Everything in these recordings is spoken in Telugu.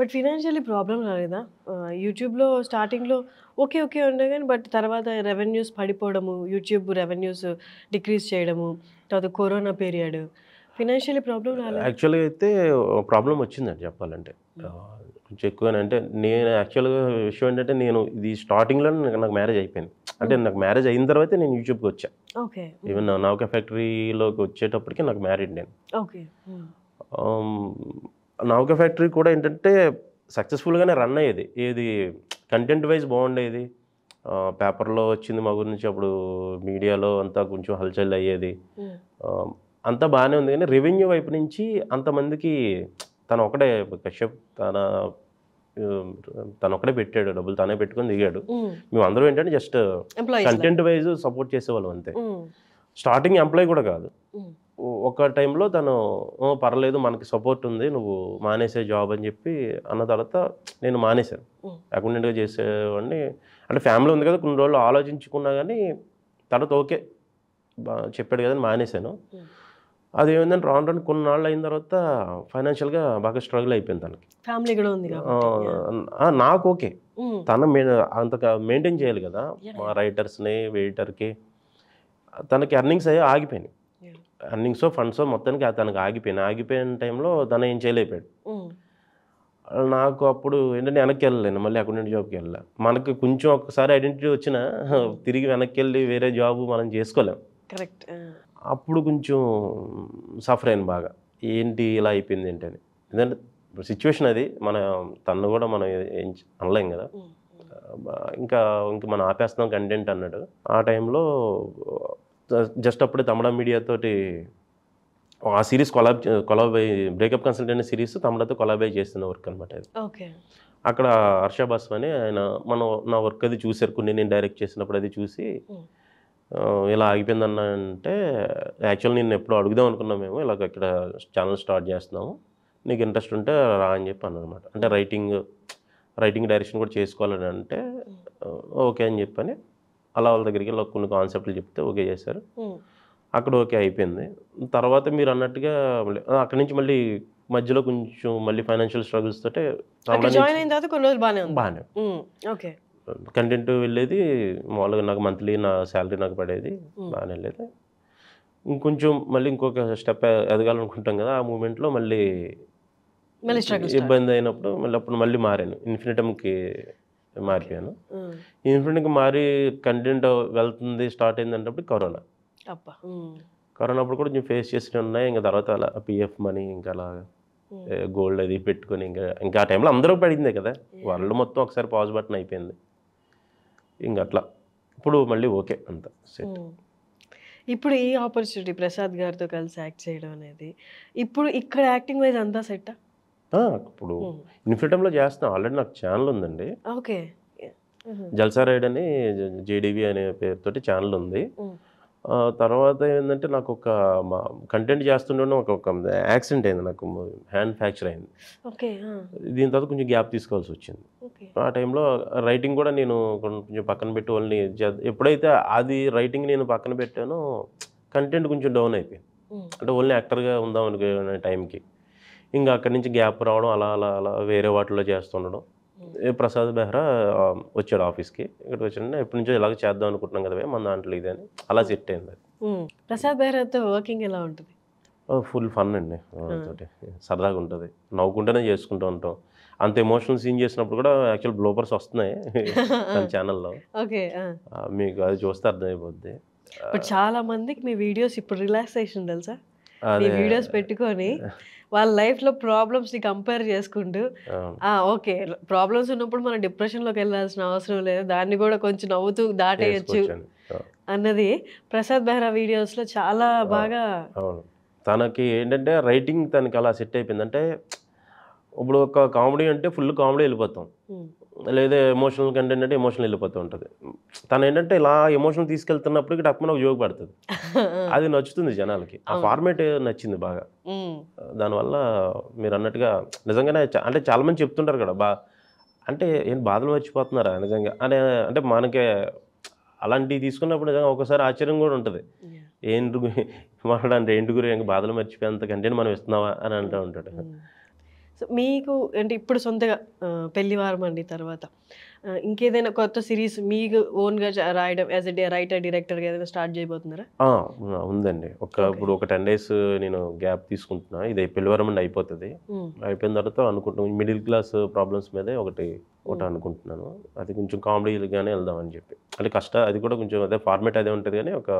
బట్ ఫినాన్షియల్లీ ప్రాబ్లం రాలేదా యూట్యూబ్లో స్టార్టింగ్లో ఓకే ఓకే ఉండే కానీ బట్ తర్వాత రెవెన్యూస్ పడిపోవడము యూట్యూబ్ రెవెన్యూస్ డిక్రీజ్ చేయడము తర్వాత కరోనా పీరియడ్ ఫినాన్షియలీ ప్రాబ్లం రాలేదు యాక్చువల్గా అయితే ప్రాబ్లం వచ్చిందండి చెప్పాలంటే కొంచెం ఎక్కువనే అంటే నేను యాక్చువల్గా విషయం ఏంటంటే నేను ఇది స్టార్టింగ్లో నాకు మ్యారేజ్ అయిపోయింది అంటే నాకు మ్యారేజ్ అయిన తర్వాత నేను యూట్యూబ్కి వచ్చా ఓకే ఈవెన్ నౌక ఫ్యాక్టరీలోకి వచ్చేటప్పటికి నాకు మ్యారేజ్ నేను ఓకే నౌక ఫ్యాక్టరీ కూడా ఏంటంటే సక్సెస్ఫుల్గానే రన్ అయ్యేది ఏది కంటెంట్ వైజ్ బాగుండేది పేపర్లో వచ్చింది మా గురించి అప్పుడు మీడియాలో అంతా కొంచెం హల్చల్ అయ్యేది అంతా బాగానే ఉంది కానీ రెవెన్యూ వైపు నుంచి అంతమందికి తను ఒకటే కశ్యప్ తన తను ఒకడే పెట్టాడు డబ్బులు తనే పెట్టుకొని దిగాడు మేము అందరూ ఏంటంటే జస్ట్ కంటెంట్ వైజ్ సపోర్ట్ చేసేవాళ్ళం అంతే స్టార్టింగ్ ఎంప్లాయీ కూడా కాదు ఒక టైంలో తను పర్లేదు మనకి సపోర్ట్ ఉంది నువ్వు మానేసే జాబ్ అని చెప్పి అన్న తర్వాత నేను మానేశాను అకౌంటెంట్గా చేసేవాడిని అంటే ఫ్యామిలీ ఉంది కదా కొన్ని రోజులు ఆలోచించుకున్నా కానీ తర్వాత ఓకే చెప్పాడు కదా మానేశాను అది ఏమైందని రాను రాను కొన్ని నాళ్ళు అయిన తర్వాత ఫైనాన్షియల్గా బాగా స్ట్రగుల్ అయిపోయింది తనకి ఫ్యామిలీ కూడా ఉంది నాకు ఓకే తన అంత మెయింటైన్ చేయాలి కదా మా రైటర్స్ని వెయిటర్కి తనకి ఎర్నింగ్స్ అయ్యి ఆగిపోయినాయి అర్నింగ్సో ఫండ్సో మొత్తానికి తనకు ఆగిపోయినా ఆగిపోయిన టైంలో తను ఏం చేయలేపాడు నాకు అప్పుడు ఏంటంటే వెనక్కి వెళ్ళలేను మళ్ళీ నుండి జాబ్కి వెళ్ళా మనకు కొంచెం ఒకసారి ఐడెంటిటీ వచ్చిన తిరిగి వెనక్కి వెళ్ళి వేరే జాబ్ మనం చేసుకోలేం కరెక్ట్ అప్పుడు కొంచెం సఫర్ అయింది బాగా ఏంటి ఇలా అయిపోయింది ఏంటి అని ఎందుకంటే సిచ్యువేషన్ అది మన తను కూడా మనం అనలేం కదా ఇంకా ఇంకా మనం ఆపేస్తాం కంటెంట్ అన్నాడు ఆ టైంలో జస్ట్ అప్పుడే తమిళ మీడియాతోటి ఆ సిరీస్ కొలాబ్ కొలాబ్ అయ్యి బ్రేకప్ కన్సల్ట్ అనే సిరీస్ తమిళతో కొలాబ్ అయ్యి చేస్తున్న వర్క్ అనమాట అక్కడ హర్ష బాసు అని ఆయన మనం నా వర్క్ అది చూసారు కొన్ని నేను డైరెక్ట్ చేసినప్పుడు అది చూసి ఇలా ఆగిపోయిందన్న అంటే యాక్చువల్ నేను ఎప్పుడు అడుగుదాం అనుకున్నాం మేము ఇలాగ ఇక్కడ ఛానల్ స్టార్ట్ చేస్తున్నాము నీకు ఇంట్రెస్ట్ ఉంటే రా అని చెప్పి అనమాట అంటే రైటింగ్ రైటింగ్ డైరెక్షన్ కూడా చేసుకోవాలని అంటే ఓకే అని చెప్పని అలా వాళ్ళ దగ్గరికి వెళ్ళి కొన్ని కాన్సెప్ట్లు చెప్తే ఓకే చేశారు అక్కడ ఓకే అయిపోయింది తర్వాత మీరు అన్నట్టుగా అక్కడి నుంచి మళ్ళీ మధ్యలో కొంచెం మళ్ళీ ఫైనాన్షియల్ స్ట్రగుల్స్ తోటే బాగానే ఓకే కంటెంట్ వెళ్ళేది మామూలుగా నాకు మంత్లీ నా శాలరీ నాకు పడేది బాగానే వెళ్ళేది ఇంకొంచెం మళ్ళీ ఇంకొక స్టెప్ ఎదగాలనుకుంటాం కదా ఆ మూమెంట్లో మళ్ళీ ఇబ్బంది అయినప్పుడు మళ్ళీ అప్పుడు మళ్ళీ మారాను ఇన్ఫినిటమ్కి మారిపోయాను ఇన్ఫ్లుయెంట్కి మారి కంటెంట్ వెళ్తుంది స్టార్ట్ అయింది అంటే కరోనా కరోనా అప్పుడు కూడా ఫేస్ చేసి ఉన్నాయి ఇంకా తర్వాత అలా పిఎఫ్ మనీ ఇంకా అలా గోల్డ్ అది పెట్టుకొని ఇంకా ఇంకా ఆ టైంలో అందరూ పడిందే కదా వరల్డ్ మొత్తం ఒకసారి పాజ్ బటన్ అయిపోయింది ఇంక అట్లా ఇప్పుడు మళ్ళీ ఓకే అంత సెట్ ఇప్పుడు ఈ ఆపర్చునిటీ ప్రసాద్ గారితో కలిసి యాక్ట్ చేయడం అనేది ఇప్పుడు ఇక్కడ యాక్టింగ్ వైజ్ అంతా సెట్టా ఇప్పుడు ఇన్ఫిటంలో చేస్తాం ఆల్రెడీ నాకు ఛానల్ ఉందండి ఓకే జల్సా రైడ్ అని జేడీవి అనే పేరుతో ఛానల్ ఉంది తర్వాత ఏంటంటే నాకు ఒక కంటెంట్ చేస్తుండే ఒక యాక్సిడెంట్ అయింది నాకు హ్యాండ్ ఫ్రాక్చర్ అయింది దీని తర్వాత కొంచెం గ్యాప్ తీసుకోవాల్సి వచ్చింది ఆ టైంలో రైటింగ్ కూడా నేను కొంచెం పక్కన పెట్టి వాళ్ళని ఎప్పుడైతే అది రైటింగ్ నేను పక్కన పెట్టానో కంటెంట్ కొంచెం డౌన్ అయిపోయింది అంటే ఓన్లీ యాక్టర్గా ఉందాం అనుకునే టైంకి ఇంకా అక్కడి నుంచి గ్యాప్ రావడం అలా అలా అలా వేరే వాటిలో చేస్తుండడం ప్రసాద్ బెహ్రా వచ్చాడు ఆఫీస్కి ఇక్కడ వచ్చిన ఎప్పటి నుంచో ఇలాగ చేద్దాం అనుకుంటున్నాం కదా మన దాంట్లో ఇదే అని అలా సెట్ అయింది అది ప్రసాద్ బెహ్రాతో వర్కింగ్ ఎలా ఉంటుంది ఫుల్ ఫన్ అండి సరదాగా ఉంటుంది నవ్వుకుంటేనే చేసుకుంటూ ఉంటాం అంత ఎమోషనల్ సీన్ చేసినప్పుడు కూడా యాక్చువల్ బ్లోపర్స్ వస్తున్నాయి తన ఛానల్లో మీకు అది చూస్తే అర్థమైపోద్ది చాలా మందికి మీ వీడియోస్ ఇప్పుడు రిలాక్సేషన్ తెలుసా వీడియోస్ పెట్టుకొని వాళ్ళ లైఫ్లో ప్రాబ్లమ్స్ని కంపేర్ చేసుకుంటూ ఓకే ప్రాబ్లమ్స్ ఉన్నప్పుడు మనం డిప్రెషన్లోకి వెళ్ళాల్సిన అవసరం లేదు దాన్ని కూడా కొంచెం నవ్వుతూ దాటేయచ్చు అన్నది ప్రసాద్ బెహ్రా వీడియోస్లో చాలా బాగా తనకి ఏంటంటే రైటింగ్ తనకి అలా సెట్ అయిపోయిందంటే ఇప్పుడు ఒక కామెడీ అంటే ఫుల్ కామెడీ వెళ్ళిపోతాం లేదా ఎమోషనల్ కంటెంట్ అంటే ఎమోషనల్ వెళ్ళిపోతూ ఉంటుంది తను ఏంటంటే ఇలా ఎమోషనల్ తీసుకెళ్తున్నప్పుడు టక్కున ఒక జోక్ పడుతుంది అది నచ్చుతుంది జనాలకి ఆ ఫార్మేట్ నచ్చింది బాగా దానివల్ల మీరు అన్నట్టుగా నిజంగానే అంటే చాలా మంది చెప్తుంటారు కదా బా అంటే ఏం బాధలు మర్చిపోతున్నారా నిజంగా అంటే అంటే మనకి అలాంటివి తీసుకున్నప్పుడు నిజంగా ఒకసారి ఆశ్చర్యం కూడా ఉంటుంది ఏంటి మాట్లాడంటే ఏంటి గురి బాధలు మర్చిపోయేంత కంటెంట్ మనం ఇస్తున్నావా అని అంటూ ఉంటాడు సో మీకు అంటే ఇప్పుడు సొంతగా పెళ్లివారం అండి తర్వాత ఇంకేదైనా కొత్త సిరీస్ మీకు ఓన్గా రాయడం యాజ్ ఎ రైటర్ డైరెక్టర్గా ఏదైనా స్టార్ట్ చేయబోతున్నారా ఉందండి ఒక ఇప్పుడు ఒక టెన్ డేస్ నేను గ్యాప్ తీసుకుంటున్నా ఇది పెళ్లివారం అండి అయిపోతుంది అయిపోయిన తర్వాత అనుకుంటున్నాం మిడిల్ క్లాస్ ప్రాబ్లమ్స్ మీదే ఒకటి ఒకటి అనుకుంటున్నాను అది కొంచెం కామెడీగానే అని చెప్పి అంటే కష్ట అది కూడా కొంచెం అదే ఫార్మేట్ అదే ఉంటుంది కానీ ఒక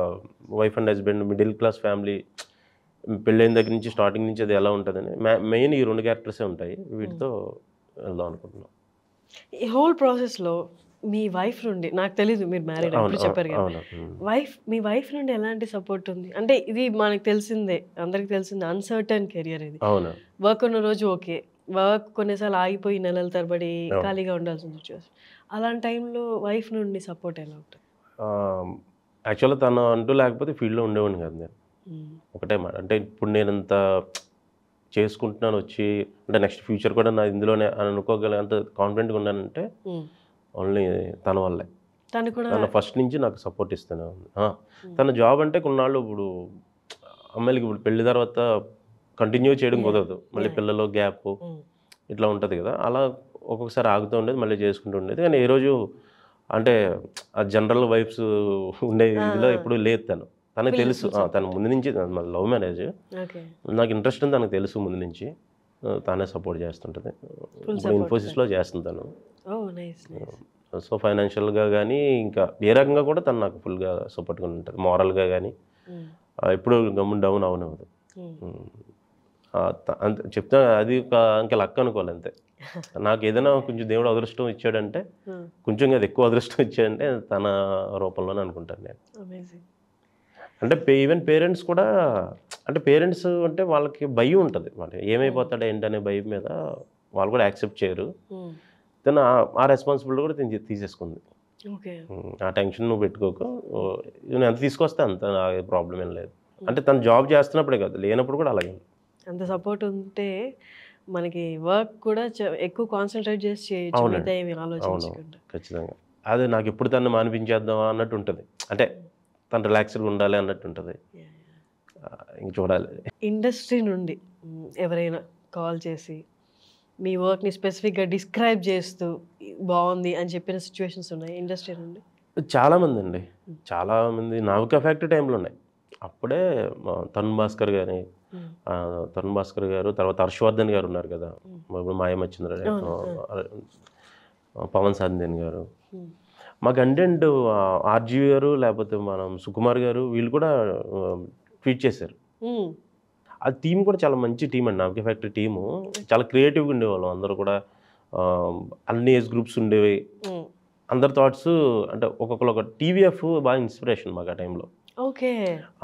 wife and husband middle class family పెళ్ళైన దగ్గర నుంచి స్టార్టింగ్ నుంచి అది ఎలా ఉంటుందని మెయిన్ ఈ రెండు క్యారెక్టర్సే ఉంటాయి వీటితో వెళ్దాం అనుకుంటున్నాం ఈ హోల్ ప్రాసెస్లో మీ వైఫ్ నుండి నాకు తెలీదు మీరు మ్యారేజ్ అప్పుడు చెప్పారు కదా వైఫ్ మీ వైఫ్ నుండి ఎలాంటి సపోర్ట్ ఉంది అంటే ఇది మనకు తెలిసిందే అందరికి తెలిసిందే అన్సర్టన్ కెరియర్ ఇది వర్క్ ఉన్న రోజు ఓకే వర్క్ కొన్నిసార్లు ఆగిపోయి నెలల తరబడి ఖాళీగా ఉండాల్సిన సిచ్యువేషన్ అలాంటి టైంలో వైఫ్ నుండి సపోర్ట్ ఎలా ఉంటుంది యాక్చువల్గా తను అంటూ లేకపోతే ఫీల్డ్లో ఉండేవాడిని కదా నేను ఒకటే మాట అంటే ఇప్పుడు నేను అంత చేసుకుంటున్నాను వచ్చి అంటే నెక్స్ట్ ఫ్యూచర్ కూడా నా ఇందులోనే అని అనుకోగల అంత కాన్ఫిడెంట్గా ఉన్నానంటే ఓన్లీ తన వల్లే తన ఫస్ట్ నుంచి నాకు సపోర్ట్ ఇస్తూనే ఉంది తన జాబ్ అంటే కొన్నాళ్ళు ఇప్పుడు అమ్మాయిలకి ఇప్పుడు పెళ్లి తర్వాత కంటిన్యూ చేయడం కుదరదు మళ్ళీ పిల్లలు గ్యాప్ ఇట్లా ఉంటుంది కదా అలా ఒక్కొక్కసారి ఆగుతూ ఉండేది మళ్ళీ చేసుకుంటూ ఉండేది కానీ ఈరోజు అంటే ఆ జనరల్ వైబ్స్ ఉండే ఇదిలో ఎప్పుడు లేదు తను తనకు తెలుసు తన ముందు నుంచి లవ్ మ్యారేజ్ నాకు ఇంట్రెస్ట్ ఉంది తనకు తెలుసు ముందు నుంచి తానే సపోర్ట్ చేస్తుంటుంది ఇప్పుడు ఇన్ఫోసిస్లో చేస్తుంది తను సో ఫైనాన్షియల్గా కానీ ఇంకా ఏ రకంగా కూడా తను నాకు ఫుల్గా సపోర్ట్గా ఉంటుంది మారల్గా కానీ ఎప్పుడు గమ్ము డౌన్ అవునవదు అంతే చెప్తా అది ఒక ఇంకా లక్ అనుకోవాలి అంతే నాకు ఏదైనా కొంచెం దేవుడు అదృష్టం ఇచ్చాడంటే కొంచెం అది ఎక్కువ అదృష్టం ఇచ్చాడంటే తన రూపంలోనే అనుకుంటాను నేను అంటే ఈవెన్ పేరెంట్స్ కూడా అంటే పేరెంట్స్ అంటే వాళ్ళకి భయం ఉంటుంది అంటే ఏమైపోతాడు hmm. ఏంటనే భయం మీద వాళ్ళు కూడా యాక్సెప్ట్ చేయరు తను hmm. ఆ రెస్పాన్సిబిలిటీ కూడా తిని తీసేసుకుంది hmm. ఆ టెన్షన్ నువ్వు పెట్టుకోకు నేను ఎంత తీసుకొస్తే అంత ప్రాబ్లం ఏం లేదు అంటే తను జాబ్ చేస్తున్నప్పుడే కాదు లేనప్పుడు కూడా అలాగే అంత సపోర్ట్ ఉంటే మనకి వర్క్ కూడా ఎక్కువ కాన్సన్ట్రేట్ చేసి చేయొచ్చు ఖచ్చితంగా అది నాకు ఎప్పుడు తను మానిపించేద్దాం అన్నట్టు ఉంటుంది అంటే తను రిలాక్స్డ్గా ఉండాలి అన్నట్టు ఉంటుంది ఇంక చూడాలి ఇండస్ట్రీ నుండి ఎవరైనా కాల్ చేసి మీ వర్క్ని స్పెసిఫిక్గా డిస్క్రైబ్ చేస్తూ బాగుంది అని చెప్పిన సిచ్యువేషన్స్ ఉన్నాయి ఇండస్ట్రీ నుండి చాలామంది అండి చాలామంది నావిక ఫ్యాక్టరీ టైంలో ఉన్నాయి అప్పుడే తరుణ్ భాస్కర్ గారి తరుణ్ భాస్కర్ గారు తర్వాత హర్షవర్ధన్ గారు ఉన్నారు కదా మాయమచ్చింద్ర పవన్ సాధిన్ గారు మా కంటెంట్ ఆర్జీవి గారు లేకపోతే మనం సుకుమార్ గారు వీళ్ళు కూడా ట్వీట్ చేశారు ఆ టీం కూడా చాలా మంచి టీం అండి నాకే ఫ్యాక్టరీ టీము చాలా క్రియేటివ్గా ఉండేవాళ్ళం అందరూ కూడా అన్ని ఏజ్ గ్రూప్స్ ఉండేవి అందరి థాట్స్ అంటే ఒక్కొక్కరు ఒక టీవీఎఫ్ బాగా ఇన్స్పిరేషన్ మాకు ఆ టైంలో ఓకే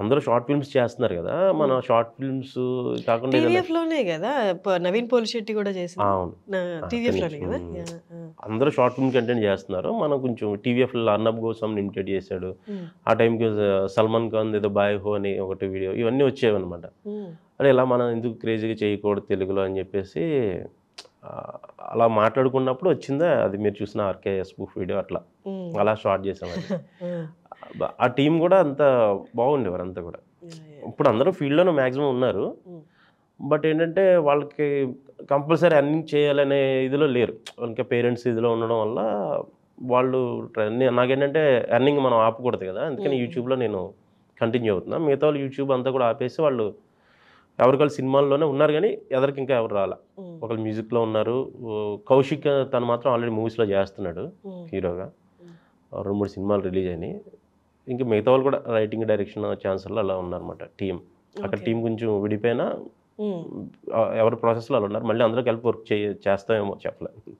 అందరూ షార్ట్ ఫిల్మ్స్ చేస్తున్నారు కదా మన షార్ట్ ఫిల్మ్స్ కాకుండా నవీన్ పోలి నవీన్ కూడా చేసి అవును అందరూ షార్ట్ ఫిల్మ్ కంటెంట్ చేస్తున్నారు మనం కొంచెం టీవీఎఫ్ అర్నబ్ కోసం లిమిటెడ్ చేశాడు ఆ టైంకి సల్మాన్ ఖాన్ ఏదో బాయ్ హో అని ఒకటి వీడియో ఇవన్నీ వచ్చేవి అనమాట అదే ఇలా మనం ఎందుకు క్రేజీగా చేయకూడదు తెలుగులో అని చెప్పేసి అలా మాట్లాడుకున్నప్పుడు వచ్చిందా అది మీరు చూసిన ఆర్కేఎస్ బుక్ వీడియో అట్లా అలా షార్ట్ చేసాం ఆ టీం కూడా అంత బాగుండేవారు అంతా కూడా ఇప్పుడు అందరూ ఫీల్డ్లోనే మ్యాక్సిమం ఉన్నారు hmm. బట్ ఏంటంటే వాళ్ళకి కంపల్సరీ అన్ని చేయాలనే ఇదిలో లేరు ఇంకా పేరెంట్స్ ఇదిలో ఉండడం వల్ల వాళ్ళు నాకేంటంటే రన్నింగ్ మనం ఆపకూడదు కదా అందుకని hmm. యూట్యూబ్లో నేను కంటిన్యూ అవుతున్నా మిగతా వాళ్ళు యూట్యూబ్ అంతా కూడా ఆపేసి వాళ్ళు ఎవరికాళ్ళు సినిమాల్లోనే ఉన్నారు కానీ ఎదరికి ఇంకా ఎవరు రాలా hmm. ఒకళ్ళు మ్యూజిక్లో ఉన్నారు కౌశిక్ తను మాత్రం ఆల్రెడీ మూవీస్లో చేస్తున్నాడు హీరోగా రెండు మూడు సినిమాలు రిలీజ్ అయినాయి ఇంకా మిగతా వాళ్ళు కూడా రైటింగ్ డైరెక్షన్ ఛాన్సర్లు అలా ఉన్నారన్నమాట టీం అక్కడ టీం కొంచెం విడిపోయినా ఎవరి ప్రాసెస్లో అలా ఉన్నారు మళ్ళీ అందరూ కలిపి వర్క్ చేస్తామేమో చెప్పలేదు